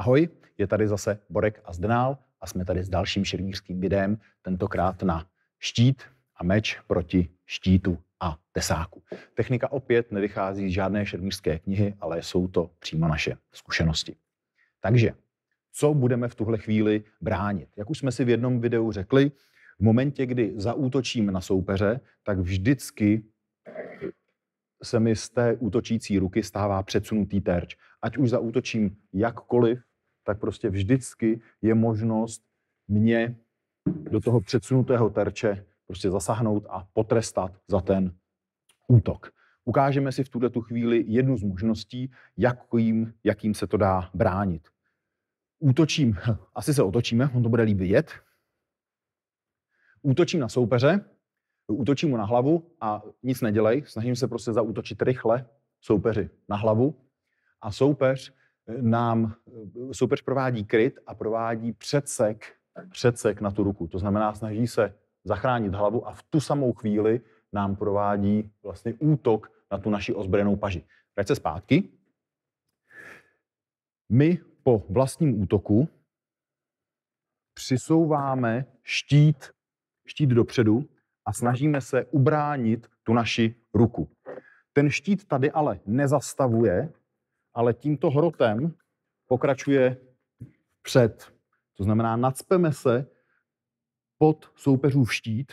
Ahoj, je tady zase Borek a Zdenál a jsme tady s dalším šermířským videem, tentokrát na štít a meč proti štítu a tesáku. Technika opět nevychází z žádné šermířské knihy, ale jsou to přímo naše zkušenosti. Takže, co budeme v tuhle chvíli bránit? Jak už jsme si v jednom videu řekli, v momentě, kdy zaútočím na soupeře, tak vždycky se mi z té útočící ruky stává předsunutý terč. Ať už zaútočím jakkoliv tak prostě vždycky je možnost mě do toho předsunutého terče prostě zasáhnout a potrestat za ten útok. Ukážeme si v tuhle tu chvíli jednu z možností, jakým, jakým se to dá bránit. Útočím, asi se otočíme, on to bude líbit jet. Útočím na soupeře, útočím mu na hlavu a nic nedělej, snažím se prostě zaútočit rychle soupeři na hlavu a soupeř eh, nám eh, soupeř provádí kryt a provádí předsek, předsek na tu ruku. To znamená, snaží se zachránit hlavu a v tu samou chvíli nám provádí vlastně útok na tu naši ozbrojenou paži. Vrať se zpátky. My po vlastním útoku přisouváme štít, štít dopředu a snažíme se ubránit tu naši ruku. Ten štít tady ale nezastavuje, ale tímto hrotem pokračuje před. To znamená, nadspeme se pod soupeřův štít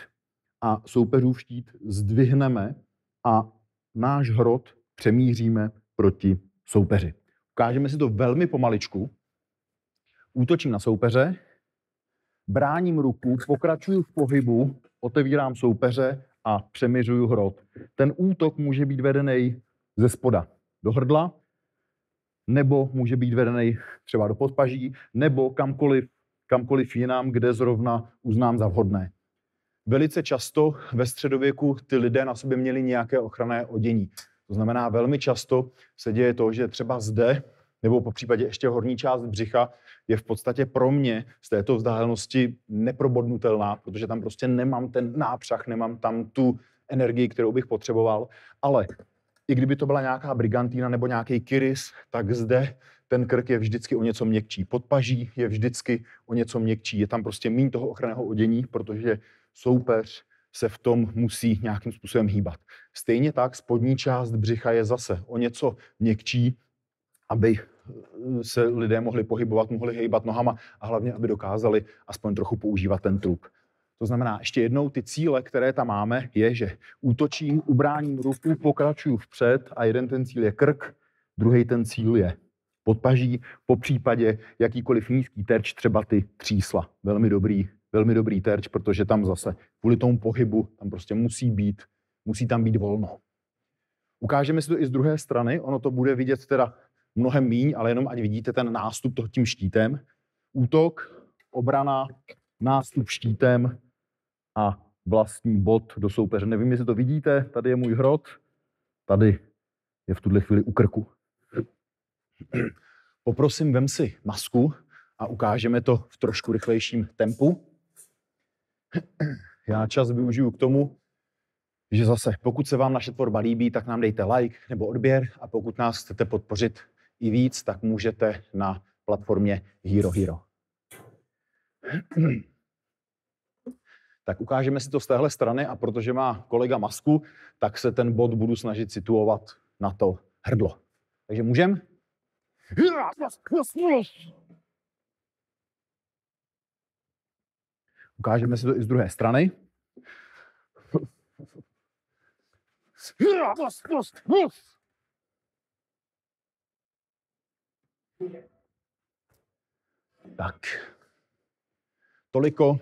a soupeřův štít zdvihneme a náš hrot přemíříme proti soupeři. Ukážeme si to velmi pomaličku. Útočím na soupeře, bráním ruku, pokračuju v pohybu, otevírám soupeře a přemířuju hrot. Ten útok může být vedený ze spoda do hrdla, nebo může být vedený třeba do podpaží, nebo kamkoliv, kamkoliv jinam, kde zrovna uznám za vhodné. Velice často ve středověku ty lidé na sobě měli nějaké ochranné odění. To znamená, velmi často se děje to, že třeba zde, nebo po případě ještě horní část břicha, je v podstatě pro mě z této vzdálenosti neprobodnutelná, protože tam prostě nemám ten nápřah, nemám tam tu energii, kterou bych potřeboval. Ale i kdyby to byla nějaká brigantína nebo nějaký kyris, tak zde ten krk je vždycky o něco měkčí. Podpaží je vždycky o něco měkčí. Je tam prostě méně toho ochranného odění, protože soupeř se v tom musí nějakým způsobem hýbat. Stejně tak spodní část břicha je zase o něco měkčí, aby se lidé mohli pohybovat, mohli hýbat nohama a hlavně, aby dokázali aspoň trochu používat ten trup. To znamená, ještě jednou, ty cíle, které tam máme, je, že útočím, ubráním ruku, pokračuju vpřed a jeden ten cíl je krk, druhý ten cíl je podpaží, po případě jakýkoliv nízký terč, třeba ty třísla. Velmi dobrý, velmi dobrý terč, protože tam zase kvůli tomu pohybu tam prostě musí být, musí tam být volno. Ukážeme si to i z druhé strany, ono to bude vidět teda mnohem míň, ale jenom ať vidíte ten nástup toho tím štítem. Útok, obrana, nástup štítem, a vlastní bod do soupeře. Nevím, jestli to vidíte, tady je můj hrot, tady je v tuhle chvíli u krku. Poprosím, vem si masku a ukážeme to v trošku rychlejším tempu. Já čas využiju k tomu, že zase, pokud se vám naše tvorba líbí, tak nám dejte like nebo odběr a pokud nás chcete podpořit i víc, tak můžete na platformě Hero Hero tak ukážeme si to z téhle strany a protože má kolega masku, tak se ten bod budu snažit situovat na to hrdlo. Takže můžem? Ukážeme si to i z druhé strany. Tak. Toliko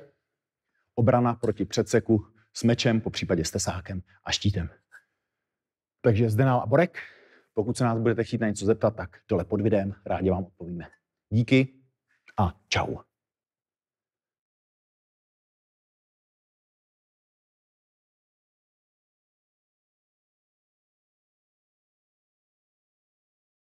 obrana proti předseku s mečem, po případě s tesákem a štítem. Takže zde a Borek, pokud se nás budete chtít na něco zeptat, tak dole pod videem rádi vám odpovíme. Díky a čau.